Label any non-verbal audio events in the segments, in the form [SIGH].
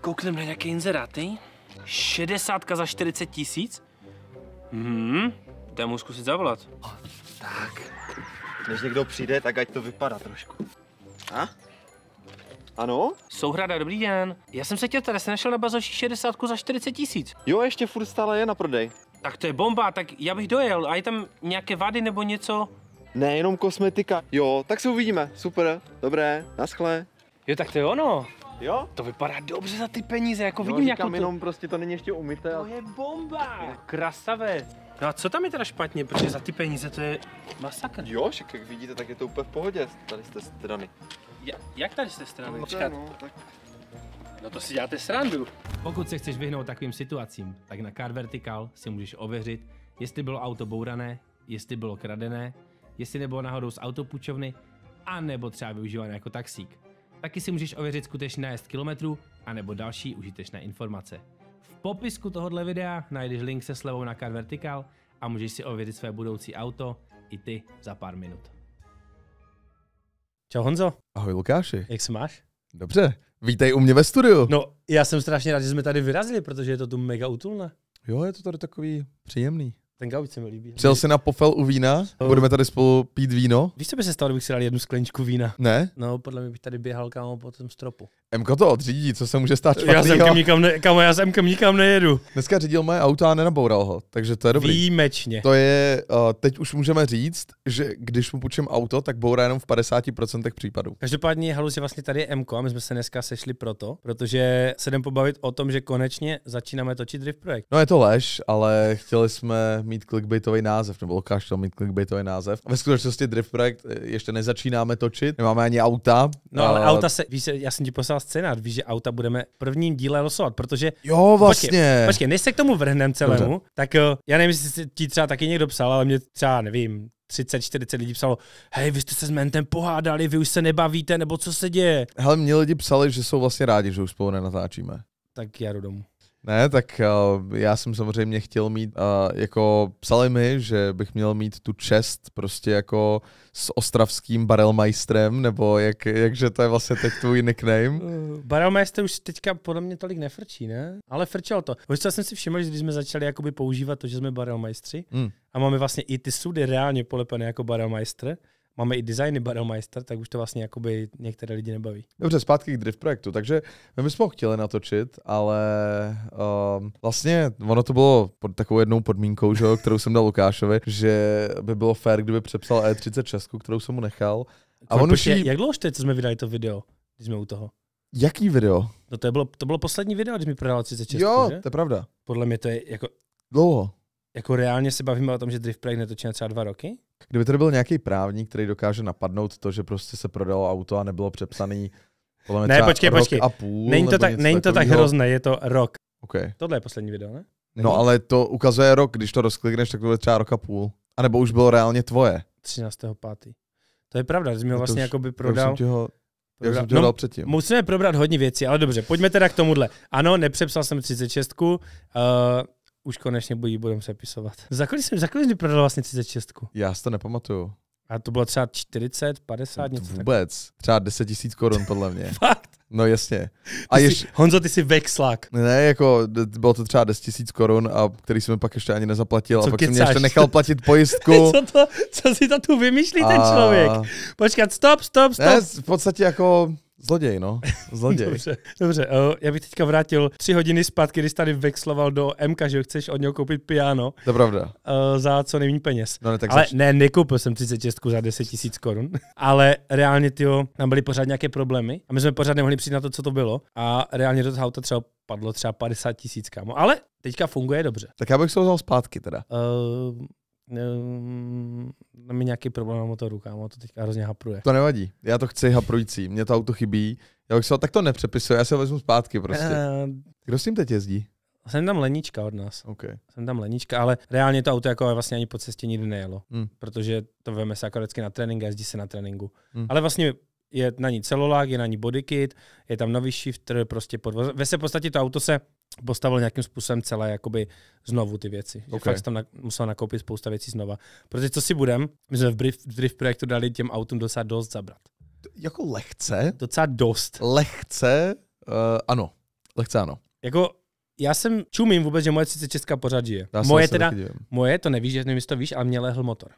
Kouknem na nějaké inzeráty. 60 za 40 tisíc? Hmm, to mu zkusit zavolat. Tak, než někdo přijde, tak ať to vypadá trošku. A? Ano? Souhrada, dobrý den. Já jsem se chtěl tady, našel na bazoši 60 za 40 tisíc. Jo, ještě furt stále je na prodej. Tak to je bomba, tak já bych dojel. A je tam nějaké vady nebo něco? Ne, jenom kosmetika. Jo, tak se uvidíme. Super, dobré, naschle. Jo, tak to je ono. Jo? To vypadá dobře za ty peníze, jako jo, vidím jako to... jenom prostě to není ještě umyté. To je bomba! Je krasavé. No a co tam je teda špatně, protože za ty peníze to je masakr. Jo, však jak vidíte, tak je to úplně v pohodě, tady jste strany. Ja, jak tady jste strany? No, Počkat. No, tak... no to si děláte srandu. Pokud se chceš vyhnout takovým situacím, tak na Car Vertical si můžeš ověřit, jestli bylo auto bourané, jestli bylo kradené, jestli nebylo náhodou z autopůjčovny, a nebo třeba využívané jako taxík. Taky si můžeš ověřit skutečný nájezd kilometrů anebo další užitečné informace. V popisku tohoto videa najdeš link se slevou na Car Vertical a můžeš si ověřit své budoucí auto i ty za pár minut. Čau Honzo. Ahoj Lukáši. Jak se máš? Dobře, vítej u mě ve studiu. No, já jsem strašně rád, že jsme tady vyrazili, protože je to tu mega útulné. Jo, je to tady takový příjemný. Ten gauč se mi líbí. Přijel jsi na pofel u vína? Oh. Budeme tady spolu pít víno? Víš, co by se stalo, kdybych si dal jednu skleničku vína? Ne? No, podle mě bych tady běhal kámo po tom stropu. Mko to odřídí, co se může stát Já jsem Mkem nikam, ne, kamo, já jsem kam nikam nejedu. Dneska řídil moje auto a nenaboural ho, takže to je dobrý. Výjimečně. To je, uh, teď už můžeme říct, že když mu půjčím auto, tak bourá jenom v 50% případů. Každopádně halus že vlastně tady je Mko a my jsme se dneska sešli proto, protože se jdem pobavit o tom, že konečně začínáme točit Drift Projekt. No je to lež, ale chtěli jsme mít clickbaitový název, nebo Lukáš to mít clickbaitový název. Ve skutečnosti Drift Projekt eh, ještě nezačínáme točit, nemáme ani auta. No ale ale... Eh, auta se, víš, já jsem ti poslal scénář, víš, že auta budeme prvním díle losovat, protože... Jo, vlastně. Počkej, počkej než se k tomu vrhneme celému, Dobře. tak eh, já nevím, jestli ti třeba taky někdo psal, ale mě třeba, nevím, 30-40 lidí psalo, hej, vy jste se s Mentem pohádali, vy už se nebavíte, nebo co se děje? Hele, mě lidi psali, že jsou vlastně rádi, že už spolu nenatáčíme. Tak já jdu domů. Ne, tak uh, já jsem samozřejmě chtěl mít, uh, jako psali mi, že bych měl mít tu čest prostě jako s ostravským barelmajstrem, nebo jak, jakže to je vlastně teď tvůj nickname. [LAUGHS] Barelmajster už teďka podle mě tolik nefrčí, ne? Ale frčel to. Už jsem si všiml, že když jsme začali jakoby používat to, že jsme barelmajstři mm. a máme vlastně i ty sudy reálně polepené jako barelmajstr, máme i designy Barrelmeister, tak už to vlastně jakoby některé lidi nebaví. Dobře, zpátky k drift projektu. Takže my bychom ho chtěli natočit, ale um, vlastně ono to bylo pod takovou jednou podmínkou, že, kterou jsem dal Lukášovi, že by bylo fér, kdyby přepsal E36, kterou jsem mu nechal. A on už jí... Jak dlouho jste, co jsme vydali to video, když jsme u toho? Jaký video? No to, je bylo, to bylo poslední video, když mi prodal 36, Jo, že? to je pravda. Podle mě to je jako... Dlouho. Jako reálně se bavíme o tom, že Drift Projekt netočí na třeba dva roky? Kdyby tady byl nějaký právník, který dokáže napadnout to, že prostě se prodalo auto a nebylo přepsaný podle ne, počkej, rok počkej. a půl. Není to, tak, není to tak hrozné, je to rok. Okay. Tohle je poslední video, ne? No, není? No ale to ukazuje rok, když to rozklikneš, tak to bude třeba rok a půl. A nebo už bylo reálně tvoje. 13.5. To je pravda, jsi mi vlastně ho vlastně jako by prodal. Já ho, jsem ho no, předtím. Musíme probrat hodně věcí, ale dobře, pojďme teda k tomuhle. Ano, nepřepsal jsem 36, uh, už konečně bojí, budem sepisovat. Za kolik jsem, za kolik jsi prodal vlastně 36? Já si to nepamatuju. A to bylo třeba 40, 50, to něco Vůbec. Tak. Třeba 10 tisíc korun, podle mě. [LAUGHS] Fakt? No jasně. A ty jsi, jsi, Honzo, ty jsi vexlák. Ne, jako bylo to třeba 10 tisíc korun, a který jsem pak ještě ani nezaplatil. Co a pak kecáš? jsem mě ještě nechal platit pojistku. [LAUGHS] co, to, co si to tu vymýšlí a... ten člověk? Počkat, stop, stop, stop. Ne, v podstatě jako Zloděj, no. Zloděj. [LAUGHS] dobře, dobře. O, eh, já bych teďka vrátil tři hodiny zpátky, když tady vexloval do MK, že chceš od něho koupit piano. To je pravda. O, eh, za co nejméně peněz. No, ne, tak ale zač... ne, nekoupil jsem 36 za 10 tisíc korun, [LAUGHS] ale reálně, ty tam byly pořád nějaké problémy a my jsme pořád nemohli přijít na to, co to bylo. A reálně do toho auta třeba padlo třeba 50 tisíc, kámo. Ale teďka funguje dobře. Tak já bych se ho vzal zpátky teda. O, eh, Um, ehm, tam je nějaký problém na motoru, kámo, to teďka hrozně hapruje. To nevadí, já to chci haprující, mě to auto chybí, já bych se ho takto nepřepisuje, já se ho vezmu zpátky prostě. Uh, Kdo s tím teď jezdí? Jsem tam lenička od nás. Okay. Jsem tam lenička, ale reálně to auto jako vlastně ani po cestě nikdy nejelo, mm. protože to veme se jako vždycky na trénink a jezdí se na tréninku. Mm. Ale vlastně je na ní celolák, je na ní bodykit, je tam nový shifter, prostě podvoz. Ve se podstatě to auto se postavil nějakým způsobem celé jakoby znovu ty věci. Okay. fakt tam na, musel nakoupit spousta věcí znova. Protože co si budem, my jsme v drift, drift projektu dali těm autům docela dost zabrat. Jako lehce? Docela dost. Lehce? Uh, ano. Lehce ano. Jako já jsem čumím vůbec, že moje 36 pořád žije. je. moje teda, moje to nevíš, že nevím, to víš, ale mě lehl motor.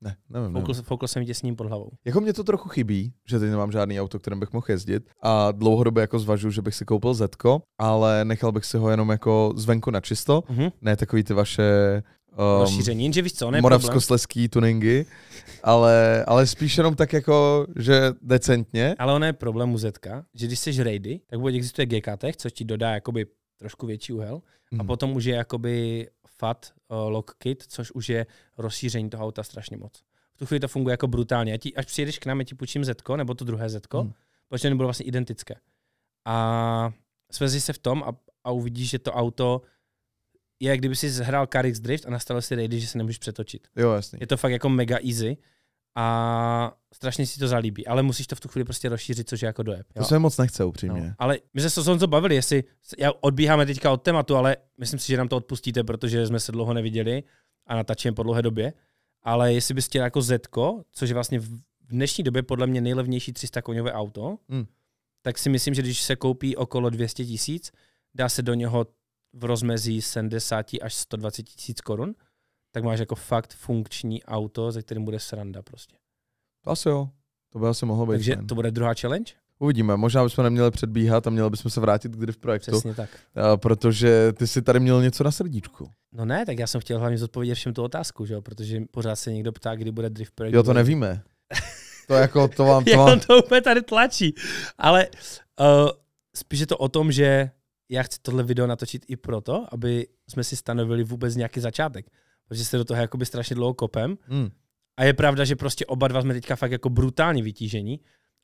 Ne, nevím. Foukl, nevím. jsem tě s ním pod hlavou. Jako mě to trochu chybí, že teď nemám žádný auto, kterým bych mohl jezdit a dlouhodobě jako zvažuju, že bych si koupil Zetko, ale nechal bych si ho jenom jako zvenku na čisto, mm-hmm. ne takový ty vaše um, rozšíření, víš co, ne Moravskosleský tuningy, ale, ale spíš jenom tak jako, že decentně. Ale ono je problém u Zetka, že když jsi rejdy, tak buď existuje GKT, což ti dodá jakoby trošku větší úhel. Mm. A mhm. potom už je jakoby FAT uh, lock kit, což už je rozšíření toho auta strašně moc. V tu chvíli to funguje jako brutálně. ti, až přijedeš k nám, já ti půjčím Zetko, nebo to druhé Zetko, mm. protože bylo vlastně identické. A svezí se v tom a, a uvidíš, že to auto je, kdyby si zhrál Carix Drift a nastalo si rejdy, že se nemůžeš přetočit. Jo, jasný. Je to fakt jako mega easy a strašně si to zalíbí, ale musíš to v tu chvíli prostě rozšířit, což je jako dojeb. To se moc nechce upřímně. No, ale my jsme se s tom bavili, jestli, já odbíháme teďka od tématu, ale myslím si, že nám to odpustíte, protože jsme se dlouho neviděli a natáčíme po dlouhé době. Ale jestli bys chtěl jako Zetko, což je vlastně v dnešní době podle mě nejlevnější 300 koňové auto, hmm. tak si myslím, že když se koupí okolo 200 tisíc, dá se do něho v rozmezí 70 až 120 tisíc korun tak máš jako fakt funkční auto, ze kterým bude sranda prostě. Asi jo, to by asi mohlo být. Takže to bude druhá challenge? Uvidíme, možná bychom neměli předbíhat a měli bychom se vrátit kdy v projektu. Přesně tak. Protože ty si tady měl něco na srdíčku. No ne, tak já jsem chtěl hlavně zodpovědět všem tu otázku, že jo? protože pořád se někdo ptá, kdy bude drift projekt. Jo, to nevíme. to jako, to vám [LAUGHS] to vám... Já to úplně tady tlačí. Ale uh, spíš je to o tom, že já chci tohle video natočit i proto, aby jsme si stanovili vůbec nějaký začátek protože se do toho jakoby strašně dlouho kopem. Mm. A je pravda, že prostě oba dva jsme teďka fakt jako brutálně vytížení.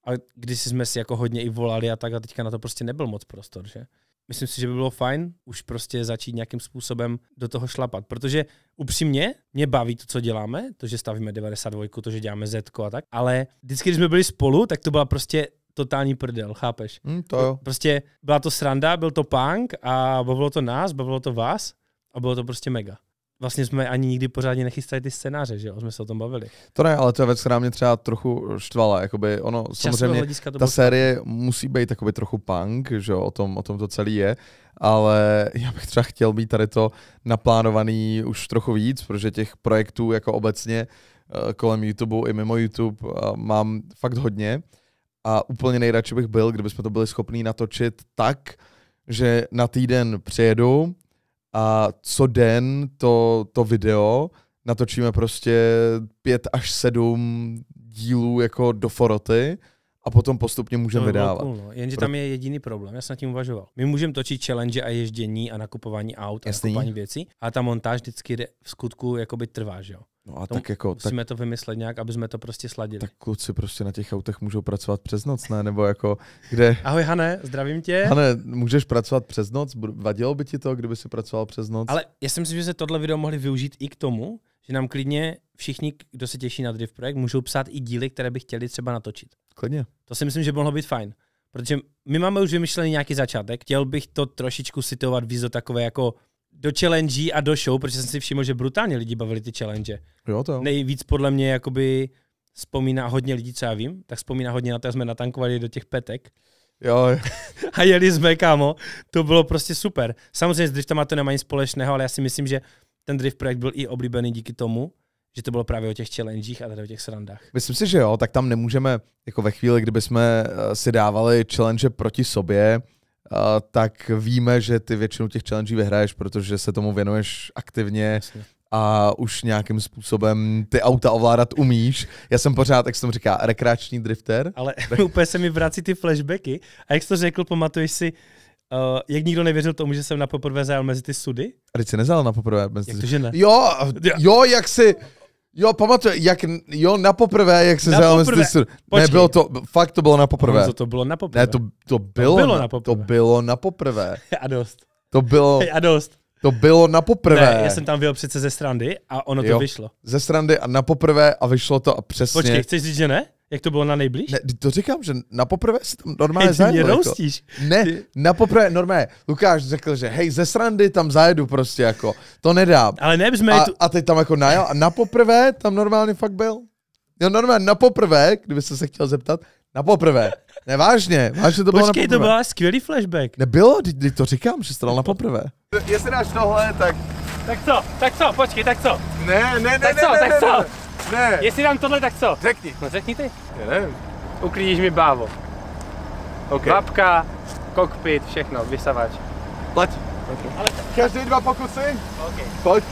A když jsme si jako hodně i volali a tak a teďka na to prostě nebyl moc prostor, že? Myslím si, že by bylo fajn už prostě začít nějakým způsobem do toho šlapat, protože upřímně mě baví to, co děláme, to, že stavíme 92, to, že děláme Z a tak, ale vždycky, když jsme byli spolu, tak to byla prostě totální prdel, chápeš? Mm, to jo. Prostě byla to sranda, byl to punk a bavilo to nás, bavilo to vás a bylo to prostě mega vlastně jsme ani nikdy pořádně nechystali ty scénáře, že jo? Jsme se o tom bavili. To ne, ale to je věc, která mě třeba trochu štvala. Jakoby ono, samozřejmě, to ta série musí být takový trochu punk, že jo? O tom, o tom to celý je. Ale já bych třeba chtěl být tady to naplánovaný už trochu víc, protože těch projektů jako obecně eh, kolem YouTube i mimo YouTube eh, mám fakt hodně. A úplně nejradši bych byl, kdybychom to byli schopni natočit tak, že na týden přijedu, a co den to, to video natočíme prostě pět až sedm dílů jako do foroty a potom postupně můžeme vydávat. Cool, no. Jenže tam je jediný problém, já jsem nad tím uvažoval. My můžeme točit challenge a ježdění a nakupování aut a Jasný. nakupování věcí, a ta montáž vždycky v skutku jakoby trvá, že jo? No a tak jako... Musíme tak, to vymyslet nějak, aby jsme to prostě sladili. Tak kluci prostě na těch autech můžou pracovat přes noc, ne? Nebo jako kde... Ahoj Hane, zdravím tě. Hane, můžeš pracovat přes noc? Vadilo by ti to, kdyby si pracoval přes noc? Ale já si myslím, že se tohle video mohli využít i k tomu, že nám klidně všichni, kdo se těší na Drift Projekt, můžou psát i díly, které by chtěli třeba natočit. Klidně. To si myslím, že by mohlo být fajn. Protože my máme už vymyšlený nějaký začátek. Chtěl bych to trošičku situovat víc do takové jako do challenge a do show, protože jsem si všiml, že brutálně lidi bavili ty challenge. Jo to. Nejvíc podle mě jakoby vzpomíná hodně lidí, co já vím, tak vzpomíná hodně na to, jak jsme natankovali do těch petek. Jo. [LAUGHS] a jeli jsme, kámo. To bylo prostě super. Samozřejmě s driftama to nemá nic společného, ale já si myslím, že ten Drift projekt byl i oblíbený díky tomu, že to bylo právě o těch challengech a tady o těch srandách. Myslím si, že jo, tak tam nemůžeme, jako ve chvíli, kdyby jsme eh, si dávali challenge proti sobě, eh, tak víme, že ty většinu těch challengeů vyhraješ, protože se tomu věnuješ aktivně Jasně. a už nějakým způsobem ty auta ovládat umíš. Já jsem pořád, jak se tomu říká, rekreační drifter. Ale [LAUGHS] úplně se mi vrací ty flashbacky. A jak jsi to řekl, pamatuješ si, Uh, jak nikdo nevěřil tomu, že jsem na poprvé zajel mezi ty sudy? A teď jsi nezajel na poprvé mezi jak to, ne? Jo, jo, jak si... Jo, pamatuju, jak, jo, na poprvé, jak se zajel mezi ty sudy. Ne, bylo to, fakt to bylo na poprvé. Honzo, to bylo na poprvé. Ne, to, to bylo, to bylo na, poprvé. To bylo na poprvé. a dost. To bylo... [LAUGHS] a dost. To bylo na poprvé. Ne, já jsem tam byl přece ze strandy a ono jo, to vyšlo. Ze strandy a na poprvé a vyšlo to a přesně. Počkej, chceš říct, že ne? Jak to bylo na nejbliž? Ne, to říkám, že na poprvé si tam normálně hey, zajedl. Jako. Ne, na poprvé normálně. Lukáš řekl, že hej, ze srandy tam zajedu prostě jako. To nedám. Ale ne, jsme a, tu... a teď tam jako najel a na poprvé tam normálně fakt byl. Jo, normálně na poprvé, kdyby se chtěl zeptat, na poprvé. Ne, vážně, vážně to bylo Počkej, to byl skvělý flashback. Nebylo, ty to říkám, že jsi na poprvé. Jestli dáš tohle, tak... Tak co, tak co, počkej, tak co. Ne, ne, ne, tak ne, co, ne, tak ne, co. Ne, ne. Ne. Jestli dám tohle, tak co? Řekni. No řekni ty. Já nevím. Uklidíš mi bávo. Okay. Babka, kokpit, všechno, vysavač. Pojď. Okay. Ale... Každý dva pokusy? OK. Pojď.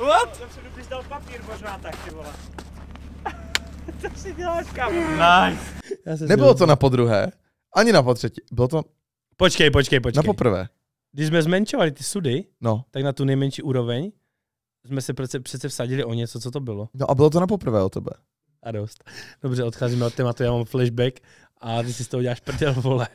What? dal papír možná tak, ty vole. [LAUGHS] to si děláš, kámo. Nice. Nebylo to na podruhé, ani na potřetí. Bylo to Počkej, počkej, počkej. na poprvé. Když jsme zmenšovali ty sudy, No. tak na tu nejmenší úroveň jsme se přece, přece vsadili o něco, co to bylo. No a bylo to na poprvé o tebe. A dost. Dobře, odcházíme od tématu, já mám flashback a ty si z toho děláš prdel, vole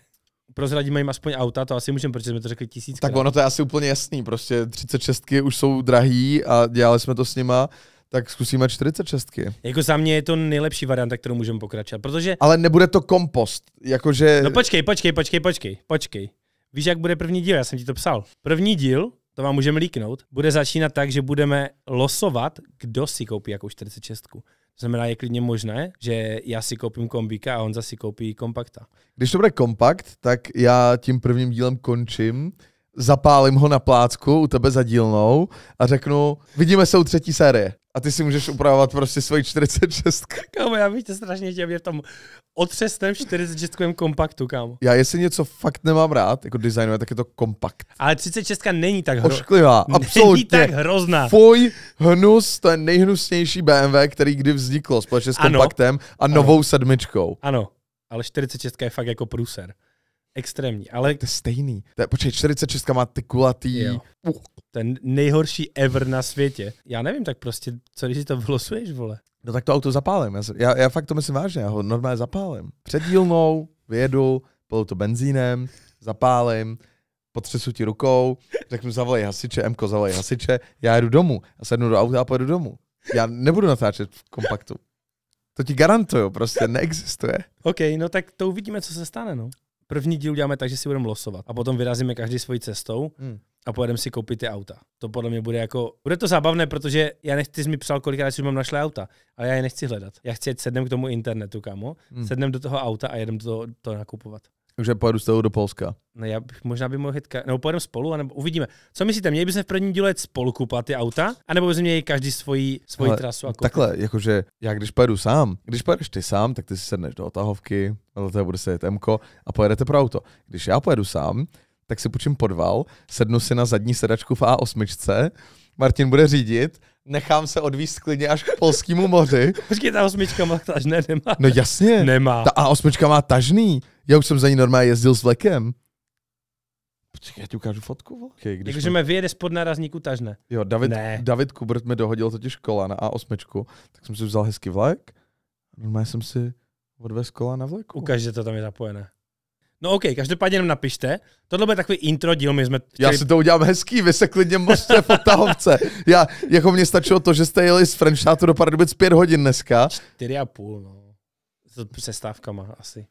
prozradíme jim aspoň auta, to asi můžeme, protože jsme to řekli tisíc. Tak ono to je asi úplně jasný, prostě 36 už jsou drahý a dělali jsme to s nima, tak zkusíme 46. Jako za mě je to nejlepší varianta, kterou můžeme pokračovat, protože... Ale nebude to kompost, jakože... No počkej, počkej, počkej, počkej, počkej. Víš, jak bude první díl, já jsem ti to psal. První díl, to vám můžeme líknout, bude začínat tak, že budeme losovat, kdo si koupí jakou 46. Znamená, je klidně možné, že já si koupím kombíka a on zase koupí kompakta. Když to bude kompakt, tak já tím prvním dílem končím, zapálím ho na plácku u tebe za dílnou a řeknu, vidíme se u třetí série a ty si můžeš upravovat prostě svoji 46. Kámo, já bych tě strašně chtěl v tom otřesném 46. kompaktu, kámo. Já jestli něco fakt nemám rád, jako designově, tak je to kompakt. Ale 36 není tak hrozná. Ošklivá, není absolutně. tak hrozná. Foj, hnus, to je nejhnusnější BMW, který kdy vzniklo společně s kompaktem ano. a novou ano. sedmičkou. Ano, ale 46 je fakt jako průser extrémní, ale... To je stejný. To je, počkej, 46 má ty kulatý... Uh. Ten nejhorší ever na světě. Já nevím, tak prostě, co když si to [LAUGHS] vlosuješ, vole? No tak to auto zapálím. Já, já, já fakt to myslím vážně, já ho normálně zapálím. Před dílnou vyjedu, polu to benzínem, zapálím, potřesu ti rukou, řeknu zavolej hasiče, Mko zavolej hasiče, já jdu domů a sednu do auta a pojedu domů. Já nebudu natáčet v kompaktu. To ti garantuju, prostě neexistuje. OK, no tak to uvidíme, co se stane, no. První díl uděláme tak, že si budeme losovat a potom vyrazíme každý svojí cestou hmm. a pojedeme si koupit ty auta. To podle mě bude jako, bude to zábavné, protože já nechci, jsi mi psal, kolikrát si mám našli auta, ale já je nechci hledat. Já chci, jet sednem k tomu internetu, kamo, hmm. sednem do toho auta a jedem to, to nakupovat. Takže pojedu s tebou do Polska. No já bych, možná by mohl hitka, nebo pojedeme spolu, anebo uvidíme. Co myslíte, měli bychom v první díle spolu kupovat ty auta, anebo bychom měli každý svoji, svoji Ale trasu? A no takhle, jakože já když pojedu sám, když pojedeš ty sám, tak ty si sedneš do otahovky, do toho bude sedět Mko a pojedete pro auto. Když já pojedu sám, tak si půjčím podval, sednu si na zadní sedačku v A8, Martin bude řídit nechám se odvíst klidně až k polskému moři. Počkej, ta osmička má tažné, nemá. No jasně. Nemá. Ta a osmička má tažný. Já už jsem za ní normálně jezdil s vlekem. Počkej, já ti ukážu fotku. Okay, když Jakože mě vyjede spod nárazníku tažné. Jo, David, ne. David Kubert mi dohodil totiž kola na A8, tak jsem si vzal hezký vlek. Normálně jsem si odvez kola na vleku. Ukaž, že to tam je zapojené. No OK, každopádně nám napište. Tohle bude takový intro díl, my jsme... Chtěli... Já si to udělám hezký, vy se klidně možte v odtahovce. Já, jako mně stačilo to, že jste jeli z Frenštátu do Pardubic pět hodin dneska. Čtyři a půl, no. S přestávkama asi.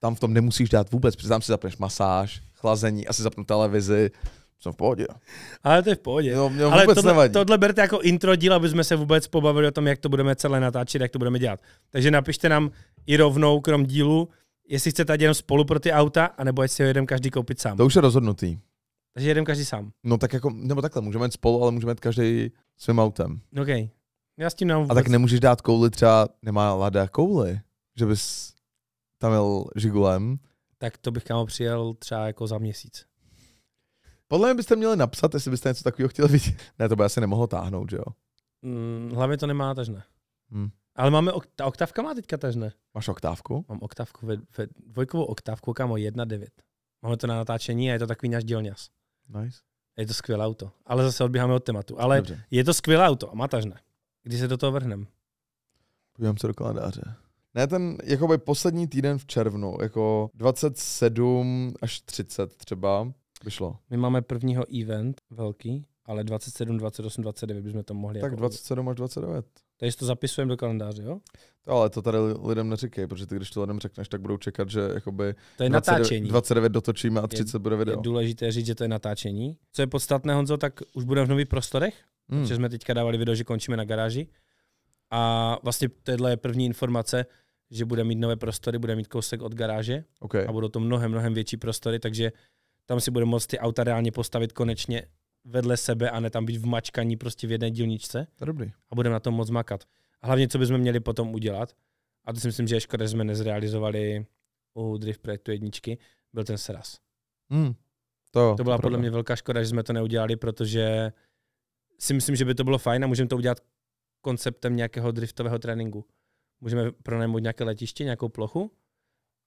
Tam v tom nemusíš dát vůbec, protože tam si zapneš masáž, chlazení, asi zapnu televizi. Jsem v pohodě. Ale to je v pohodě. No, mě Ale tohle, tohle berte jako intro díl, aby jsme se vůbec pobavili o tom, jak to budeme celé natáčet, jak to budeme dělat. Takže napište nám i rovnou krom dílu, jestli chce tady jenom spolu pro ty auta, anebo jestli ho jedem každý koupit sám. To už je rozhodnutý. Takže jedem každý sám. No tak jako, nebo takhle, můžeme jít spolu, ale můžeme jít každý svým autem. OK. Já s tím nemám vůbec. A tak nemůžeš dát kouli třeba, nemá Lada kouli, že bys tam jel žigulem. Tak to bych kámo přijel třeba jako za měsíc. Podle mě byste měli napsat, jestli byste něco takového chtěli vidět. Ne, to by asi nemohlo táhnout, že jo? Mm, hlavně to nemá ne. Hmm. Ale máme, ok- ta oktávka má teďka tež ne? Máš oktávku? Mám oktávku, ve, ve dvojkovou oktávku, kámo, 1.9. Máme to na natáčení a je to takový náš dělňas. Nice. Je to skvělé auto. Ale zase odbíháme od tématu. Ale Dobře. je to skvělé auto a ne? Když se do toho vrhnem. Podívám se do kalendáře. Ne, ten jakoby poslední týden v červnu, jako 27 až 30 třeba, vyšlo. My máme prvního event velký, ale 27, 28, 29 bychom to mohli. Tak jako 27 až 29. Takže to zapisujeme do kalendáře, jo? To, ale to tady lidem neříkej, protože ty, když to lidem řekneš, tak budou čekat, že jakoby to je 29, natáčení. 29 dotočíme a 30 je, bude video. Je důležité říct, že to je natáčení. Co je podstatné, Honzo, tak už budeme v nových prostorech, hmm. protože jsme teďka dávali video, že končíme na garáži. A vlastně tohle je první informace, že bude mít nové prostory, bude mít kousek od garáže okay. a budou to mnohem, mnohem větší prostory, takže tam si bude moct ty auta reálně postavit konečně vedle sebe a ne tam být v mačkaní prostě v jedné dílničce. To dobrý. A budeme na tom moc makat. A hlavně, co bychom měli potom udělat, a to si myslím, že je škoda, že jsme nezrealizovali u Drift projektu jedničky, byl ten sraz. Mm, to, to byla to podle mě velká škoda, že jsme to neudělali, protože si myslím, že by to bylo fajn a můžeme to udělat konceptem nějakého driftového tréninku. Můžeme pronajmout nějaké letiště, nějakou plochu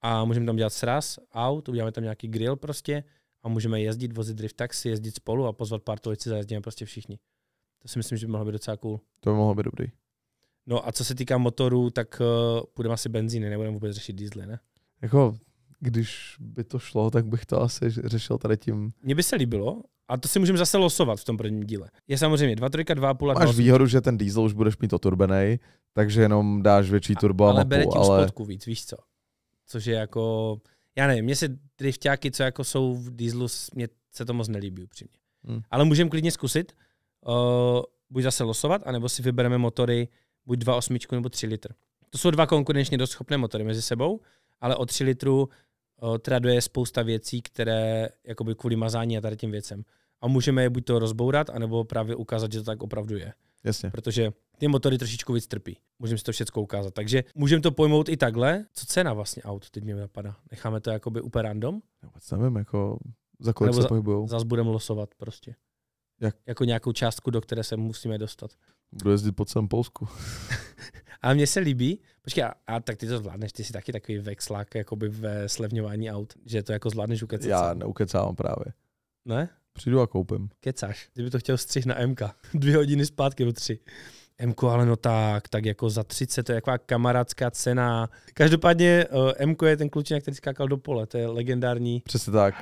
a můžeme tam dělat sraz, aut, uděláme tam nějaký grill prostě a můžeme jezdit, vozit drift taxi, jezdit spolu a pozvat pár si zajezdíme prostě všichni. To si myslím, že by mohlo být docela cool. To by mohlo být dobrý. No a co se týká motorů, tak uh, půjdeme asi benzíny, nebudeme vůbec řešit diesely, ne? Jako, když by to šlo, tak bych to asi řešil tady tím. Mně by se líbilo, a to si můžeme zase losovat v tom prvním díle. Je samozřejmě 2, 3, 2, půl Máš 8. výhodu, že ten diesel už budeš mít oturbený, takže jenom dáš větší turbo a, ale mapu, bere tím ale... spodku víc, víš co? Což je jako já nevím, mně se driftáky, co jako jsou v dieslu, mě se to moc nelíbí upřímně. Hmm. Ale můžeme klidně zkusit, uh, buď zase losovat, anebo si vybereme motory buď 2,8 nebo 3 litr. To jsou dva konkurenčně dost schopné motory mezi sebou, ale o 3 litru uh, eh, traduje spousta věcí, které jakoby kvůli mazání a tady tím věcem. A můžeme je buď to rozbourat, anebo právě ukázat, že to tak opravdu je. Jasně. Protože ty motory trošičku víc trpí. Můžeme si to všechno ukázat. Takže můžeme to pojmout i takhle. Co cena vlastně aut teď mě napadá? Necháme to jakoby úplně random? Já vůbec nevím, jako za kolik Nebo se pohybujou. Zas budeme losovat prostě. Jak? Jako nějakou částku, do které se musíme dostat. Budu jezdit po celém Polsku. [LAUGHS] a mně se líbí, počkej, a, a, tak ty to zvládneš, ty jsi taky takový vexlák jakoby ve slevňování aut, že to jako zvládneš ukecat. Já neukecávám právě. Ne? Přijdu a koupím. Kecáš, kdyby to chtěl střih na MK. [LAUGHS] Dvě hodiny zpátky do tři. MK, ale no tak, tak jako za 30, to je jaková kamarádská cena. Každopádně eh, MK je ten klučina, který skákal do pole, to je legendární. Přesně tak.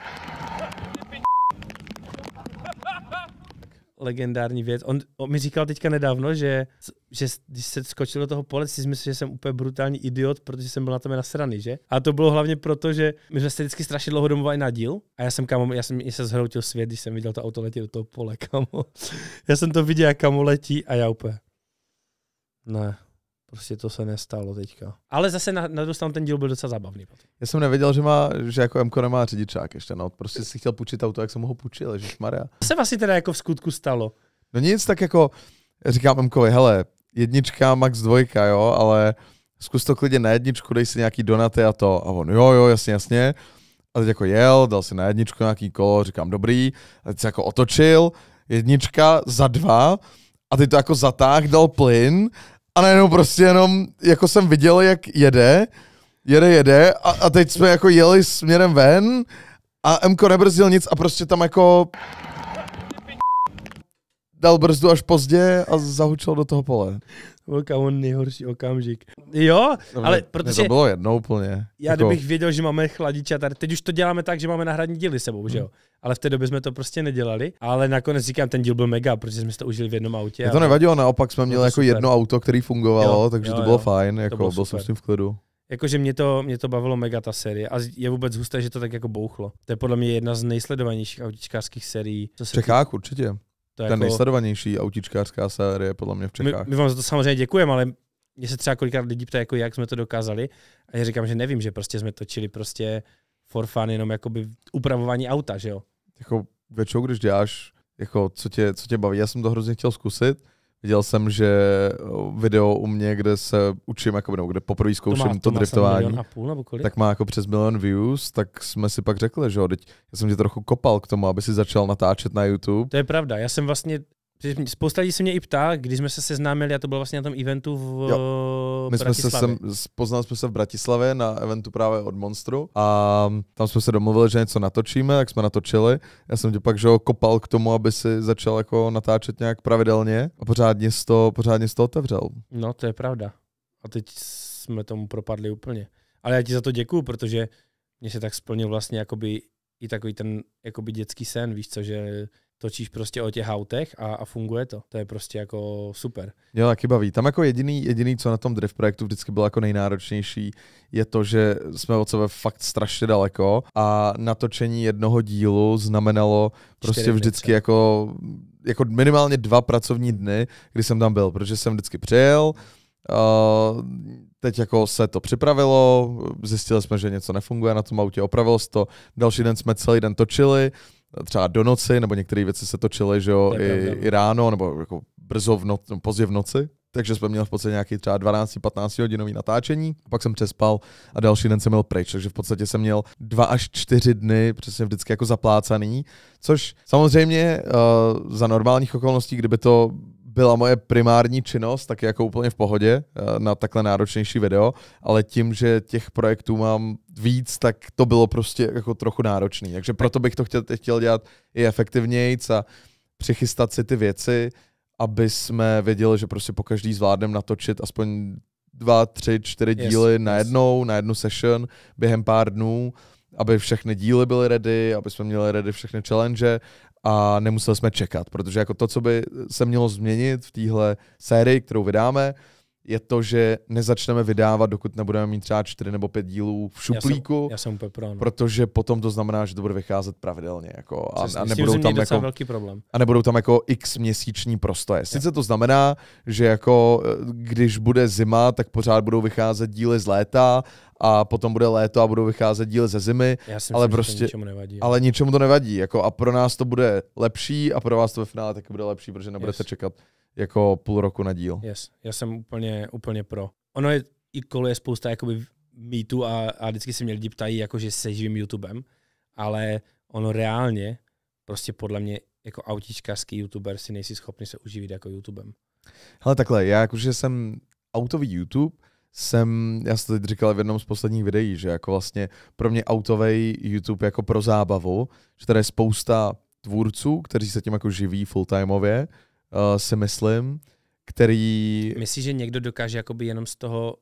legendární věc. On, on mi říkal teďka nedávno, že, že když se skočil do toho pole, si myslel, že jsem úplně brutální idiot, protože jsem byl na tom nasraný, že? A to bylo hlavně proto, že my jsme se vždycky strašně dlouho domovali na díl a já jsem kamo, já jsem já se zhroutil svět, když jsem viděl to auto letět do toho pole, kamo. [LAUGHS] Já jsem to viděl, jak kamo letí a já úplně. Ne, Prostě to se nestalo teďka. Ale zase na, na ten díl byl docela zábavný. Já jsem nevěděl, že, má, že jako MK nemá řidičák ještě, no. Prostě si chtěl půjčit auto, jak jsem ho půjčil, že Maria. Co se vlastně teda jako v skutku stalo? No nic, tak jako říkám MK, hele, jednička, max dvojka, jo, ale zkus to klidně na jedničku, dej si nějaký donaty a to. A on, jo, jo, jasně, jasně. A teď jako jel, dal si na jedničku nějaký kolo, říkám dobrý, a teď se jako otočil, jednička za dva, a ty to jako zatáh, dal plyn a najednou prostě jenom, jako jsem viděl, jak jede, jede, jede a, a teď jsme jako jeli směrem ven a Mko nebrzdil nic a prostě tam jako dal brzdu až pozdě a zahučil do toho pole. Byl kámo nejhorší okamžik. Jo, no, ale protože... to bylo jedno úplně. Já jako... kdybych věděl, že máme chladiče, tady, teď už to děláme tak, že máme nahradní díly sebou, že jo? Mm. Ale v té době jsme to prostě nedělali. Ale nakonec říkám, ten díl byl mega, protože jsme to užili v jednom autě. Mě to ale... nevadilo, naopak jsme měli jako super. jedno auto, který fungovalo, jo, takže jo, to bylo jo, fajn, to jako bylo byl jsem s tím v klidu. Jakože mě to, mě to bavilo mega ta série a je vůbec husté, že to tak jako bouchlo. To je podle mě jedna z nejsledovanějších autičkářských sérií. Co se v Čechách tý... určitě. To je ta jako... nejsledovanější autičkářská série podle mě v Čechách. My, my vám za to samozřejmě děkujeme, ale mě se třeba kolikrát lidi ptají, jako jak jsme to dokázali. A já říkám, že nevím, že prostě jsme točili prostě for fun, jenom jakoby upravování auta, že jo? Jako většinou, když děláš, jako co tě, co tě baví, já jsem to hrozně chtěl zkusit, Viděl jsem, že video u mě, kde se učím, jako, nebo kde poprvé zkouším to, to, driftování, půl, tak má jako přes milion views, tak jsme si pak řekli, že jo, teď já jsem tě trochu kopal k tomu, aby si začal natáčet na YouTube. To je pravda, já jsem vlastně Spousta lidí se mě i ptá, když jsme se seznámili, a to bylo vlastně na tom eventu v jo. Eh, My jsme se sem, poznali jsme se v Bratislavě na eventu právě od Monstru a mm, tam jsme se domluvili, že něco natočíme, tak jsme natočili. Já jsem tě pak že ho kopal k tomu, aby si začal jako natáčet nějak pravidelně a pořádně z to, pořádně z to otevřel. No, to je pravda. A teď jsme tomu propadli úplně. Ale já ti za to děkuju, protože mě se tak splnil vlastně jakoby i takový ten jakoby dětský sen, víš co, že točíš prostě o těch autech a, a funguje to. To je prostě jako super. Jo, taky baví. Tam jako jediný, jediný, co na tom drift projektu vždycky bylo jako nejnáročnější, je to, že jsme od sebe fakt strašně daleko a natočení jednoho dílu znamenalo prostě vždycky jako, jako minimálně dva pracovní dny, kdy jsem tam byl, protože jsem vždycky přijel, Uh, teď jako se to připravilo, zjistili jsme, že něco nefunguje na tom autě, opravilo se to, další den jsme celý den točili, třeba do noci, nebo některé věci se točily, že jo, i, i, ráno, nebo jako brzo v noci, pozdě v noci. Takže jsme měli v podstatě nějaký třeba 12-15 hodinový natáčení, pak jsem přespal a další den jsem měl pryč, takže v podstatě jsem měl dva až čtyři dny přesně vždycky jako zaplácaný, což samozřejmě uh, za normálních okolností, kdyby to byla moje primární činnost, tak jako úplně v pohodě eh, na takhle náročnější video, ale tím, že těch projektů mám víc, tak to bylo prostě jako trochu náročný. Takže proto bych to chtěl, chtěl dělat i efektivněji a přichystat si ty věci, aby jsme věděli, že prostě po každý zvládnem natočit aspoň dva, tři, čtyři díly yes, najednou, yes. na jednu session během pár dnů, aby všechny díly byly ready, aby jsme měli ready všechny challenge a nemuseli jsme čekat, protože jako to, co by se mělo změnit v téhle sérii, kterou vydáme, je to, že nezačneme vydávat, dokud nebudeme mít třeba čtyři nebo pět dílů v šuplíku, já jsem, já jsem pro, no. protože potom to znamená, že to bude vycházet pravidelně. Jako, a, a, nebudou tam jako, velký problém. a nebudou tam jako x měsíční prostoje. Sice já. to znamená, že jako eh, když bude zima, tak pořád budou vycházet díly z léta a potom bude léto a budou vycházet díly ze zimy, Já si myslím, ale prostě, ničemu nevadí. ale ničemu to nevadí, jako a pro nás to bude lepší a pro vás to ve finále taky bude lepší, protože nebudete yes. čekat jako půl roku na díl. Yes, já jsem úplně, úplně pro. Ono je, i koluje spousta jakoby mýtu a, a vždycky se mě lidi ptají, jako že se živím YouTubem, ale ono reálně, prostě podle mě jako autičkářský YouTuber si nejsi schopný se uživit jako YouTubem. Hele takhle, já jakože jsem autový YouTube, jsem, já jsem teď říkal v jednom z posledních videí, že jako vlastně pro mě autový YouTube jako pro zábavu, že tady je spousta tvůrců, kteří se tím jako živí full-timeově, uh, si myslím, který... Myslíš, že někdo dokáže jakoby jenom z toho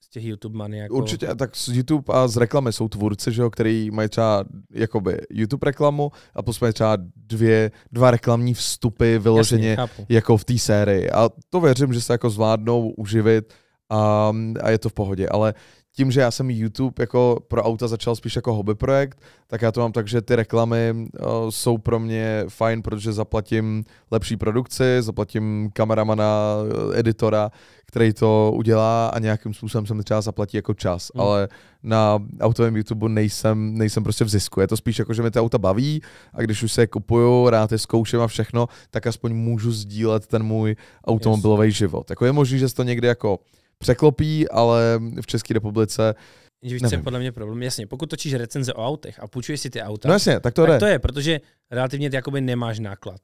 z těch YouTube money, Jako... Určitě, tak z YouTube a z reklamy jsou tvůrci, že jo, který mají třeba jakoby YouTube reklamu a potom třeba dvě, dva reklamní vstupy vyloženě Jasně, jako v té sérii. A to věřím, že se jako zvládnou uživit a, a je to v pohodě. Ale tím, že já jsem YouTube jako pro auta začal spíš jako hobby projekt, tak já to mám tak, že ty reklamy uh, jsou pro mě fajn, protože zaplatím lepší produkci, zaplatím kameramana, eh, editora, který to udělá a nějakým způsobem se mi třeba zaplatí jako čas, hmm. ale na autovém YouTube nejsem, nejsem prostě v zisku. Je to spíš jako, že mi ty auta baví a když už se je kupuju, rád je zkouším a všechno, tak aspoň můžu sdílet ten můj automobilový yes. život. Jako je možné, že to někdy jako překlopí, ale v České republice Víš, co je podle mě problém? Jasně, pokud točíš recenze o autech a půjčuješ si ty auta, no jasně, tak to, tak jde. to je, protože relativně ty jakoby nemáš náklad.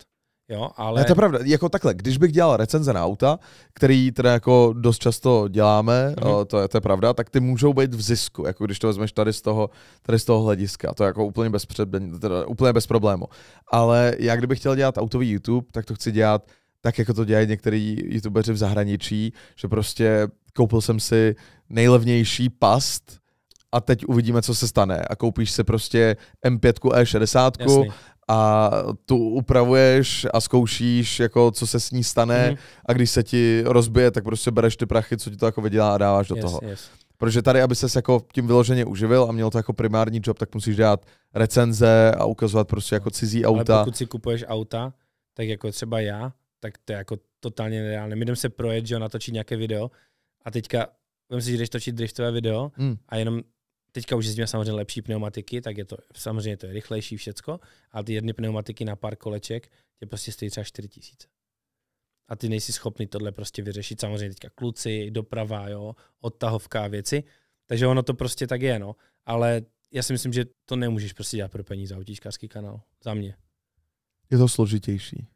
Jo, ale... Ne, to je pravda, jako takhle, když bych dělal recenze na auta, který teda jako dost často děláme, mm-hmm. to, je, to je pravda, tak ty můžou být v zisku, jako když to vezmeš tady z toho, tady z toho hlediska, to je jako úplně bez, před, teda úplně bez problému. Ale já kdybych chtěl dělat autový YouTube, tak to chci dělat tak, jako to dělají některý youtubeři v zahraničí, že prostě koupil jsem si nejlevnější past a teď uvidíme, co se stane. A koupíš si prostě M5 E60 Jasný. a tu upravuješ a zkoušíš, jako, co se s ní stane mm-hmm. a když se ti rozbije, tak prostě bereš ty prachy, co ti to jako vydělá a dáváš do yes, toho. Yes. Protože tady, aby ses jako tím vyloženě uživil a měl to jako primární job, tak musíš dát recenze a ukazovat prostě jako cizí auta. Ale pokud si kupuješ auta, tak jako třeba já, tak to je jako totálně nereálné. My jdeme se projet, že jo, natočit nějaké video a teďka, vím si, že jdeš točit driftové video mm. a jenom teďka už jezdíme samozřejmě lepší pneumatiky, tak je to, samozřejmě to je rychlejší všecko, ale ty jedny pneumatiky na pár koleček tě prostě stojí třeba 4 tisíce. A ty nejsi schopný tohle prostě vyřešit. Samozřejmě teďka kluci, doprava, jo, odtahovka a věci. Takže ono to prostě tak je, no. Ale já si myslím, že to nemůžeš prostě dělat pro peníze autíčkářský kanál. Za mě. Je to složitější.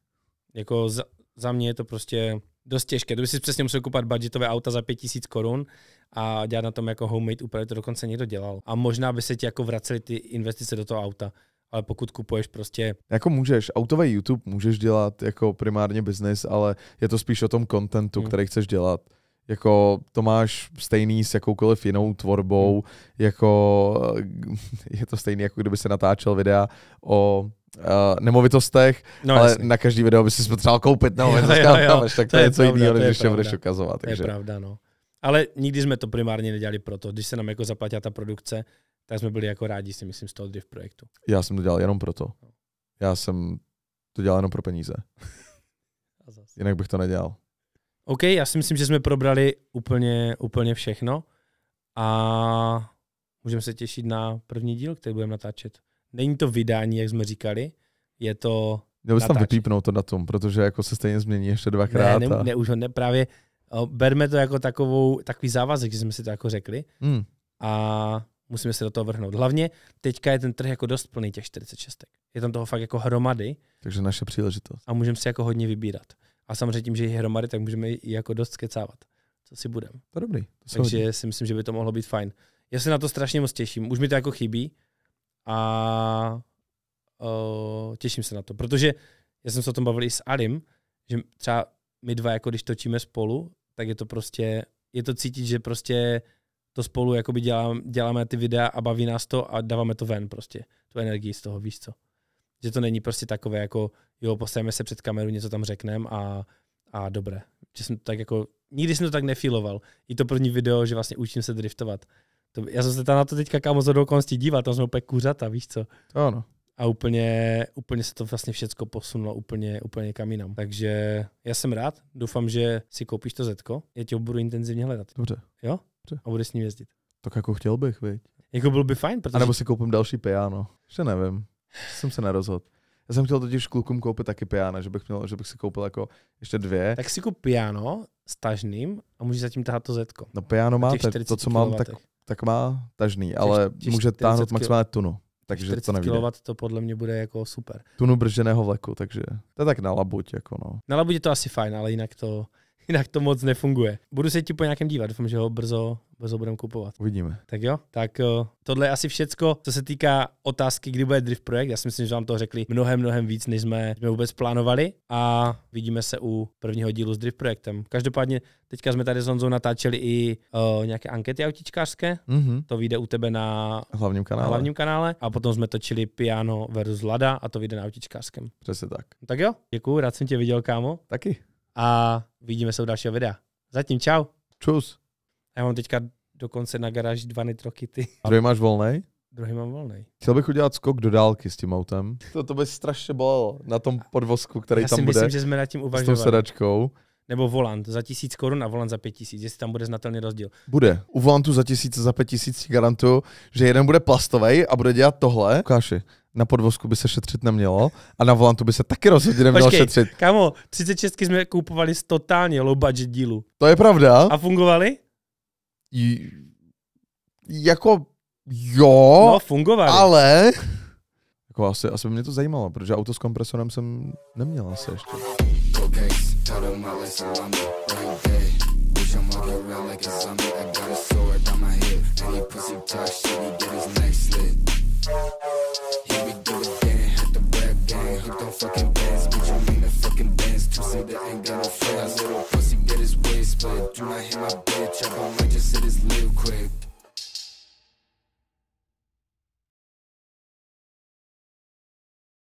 Jako za, za mě je to prostě dost těžké. To by si přesně musel kupovat budgetové auta za 5000 korun a dělat na tom jako homemade úpravy, to dokonce někdo dělal. A možná by se ti jako vracely ty investice do toho auta ale pokud kupuješ prostě... Jako můžeš, autový YouTube můžeš dělat jako primárně biznis, ale je to spíš o tom contentu, hmm. který chceš dělat. Jako to máš stejný s jakoukoliv jinou tvorbou, hmm. jako [LAUGHS] je to stejný, jako kdyby se natáčel videa o uh, nemovitostech, no, ale jasný. na každý video by si potřeboval koupit no, [LAUGHS] nemovitost, tak to, to je něco jiného, než když to budeš ukazovat. Takže. To je pravda, no. Ale nikdy jsme to primárně nedělali proto. Když se nám jako zaplatila ta produkce, tak jsme byli jako rádi, si myslím, z toho drift projektu. Já jsem to dělal jenom proto. No. Já jsem to dělal jenom pro peníze. Jinak bych to nedělal. OK, já si myslím, že jsme probrali úplně, úplně všechno a můžeme se těšit na první díl, který budeme natáčet. Není to vydání, jak jsme říkali, je to Měl bys tam vypípnout to datum, protože jako se stejně změní ještě dvakrát. Ne, ne, a... ne už ho ne, právě o, berme to jako takovou, takový závazek, že jsme si to jako řekli mm. a musíme se do toho vrhnout. Hlavně teďka je ten trh jako dost plný těch 46. Je tam toho fakt jako hromady. Takže naše příležitost. A můžeme si jako hodně vybírat. A samozřejmě tím, že je hromady, tak můžeme i jako dost skecávat. Co si budeme. To dobrý. To Takže hodně. si myslím, že by to mohlo být fajn. Já se na to strašně moc těším. Už mi to jako chybí, a o, těším se na to, protože já jsem se o tom bavil i s Alim, že třeba my dva, jako když točíme spolu, tak je to prostě, je to cítit, že prostě to spolu jakoby dělám, děláme ty videa a baví nás to a dáváme to ven prostě, tu energii z toho, víš co. Že to není prostě takové jako, jo, postavíme se před kameru, něco tam řekneme a, a dobré. Že jsem tak jako, nikdy jsem to tak nefiloval. I to první video, že vlastně učím se driftovat, to, já jsem se tam na to teďka kámo za dokonalosti díval, tam jsme úplně kuřata, víš co? To ano. A úplně, úplně se to vlastně všechno posunulo úplně, úplně kam jinam. Takže já jsem rád, doufám, že si koupíš to Zetko, já tě budu intenzivně hledat. Dobře. Jo? Dobře. A budeš s ním jezdit. Tak jako chtěl bych, viď? Jako byl by fajn, protože... A nebo si koupím další piano. Ještě nevím. Jsem se nerozhodl. Já jsem chtěl totiž klukům koupit taky piano, že bych, měl, že bych si koupil jako ještě dvě. Tak si koup piano s tažným a můžeš zatím tahat to zetko. No piano máte, to, co mám, tak tak má tažný, ale těž, těž může táhnout maximálně tunu. Takže to nevíde. kW to podle mě bude jako super. Tunu brženého vleku, takže to je tak na labuť. Jako no. Na labuť je to asi fajn, ale jinak to [LAUGHS] jinak to moc nefunguje. Budu se ti po nějakém dívat, doufám, že ho brzo, brzo budeme kupovat. Uvidíme. Tak jo, tak eh, tohle je asi všecko, co se týká otázky, kdy bude Drift Projekt. Já si myslím, že vám to řekli mnohem, mnohem víc, než jsme, jsme vůbec plánovali a vidíme se u prvního dílu s Drift Projektem. Každopádně teďka jsme tady s Honzou natáčeli i uh, nějaké ankety autičkářské, mm-hmm. to vyjde u tebe na hlavním kanále. Na hlavním kanále a potom jsme točili Piano versus Lada a to vyjde na autičkářském. Přesně tak. Tak jo, děkuji, rád jsem tě viděl, kámo. Taky a vidíme se u dalšího videa. Zatím čau. Čus. Já mám teďka dokonce na garáž dva nitrokity. A druhý máš volný. Druhý mám volný. Chtěl bych udělat skok do dálky s tím autem. To, to by strašně bolelo na tom podvozku, který Já tam bude. Já si myslím, že jsme nad tím uvažovali. S tou sedačkou. Nebo volant za tisíc korun a volant za pět tisíc, jestli tam bude znatelný rozdíl. Bude. U volantu za tisíc, za pět tisíc garantuju, že jeden bude plastový a bude dělat tohle. Ukáži na podvozku by se šetřit nemělo a na volantu by se taky rozhodně nemělo Počkej, šetřit. Kamo, 36 jsme koupovali z totálně low budget dílu. To je pravda. A fungovali? J- jako jo, no, fungovali. ale jako asi, asi by mě to zajímalo, protože auto s kompresorem jsem neměl asi ještě. Okay, Here we go again, hit the rap gang. hooked on fucking bands, bitch, you mean the fucking dance, Too say that ain't got no friends, little pussy get his waist, but do not hit my bitch, I don't like just hit his lip quick.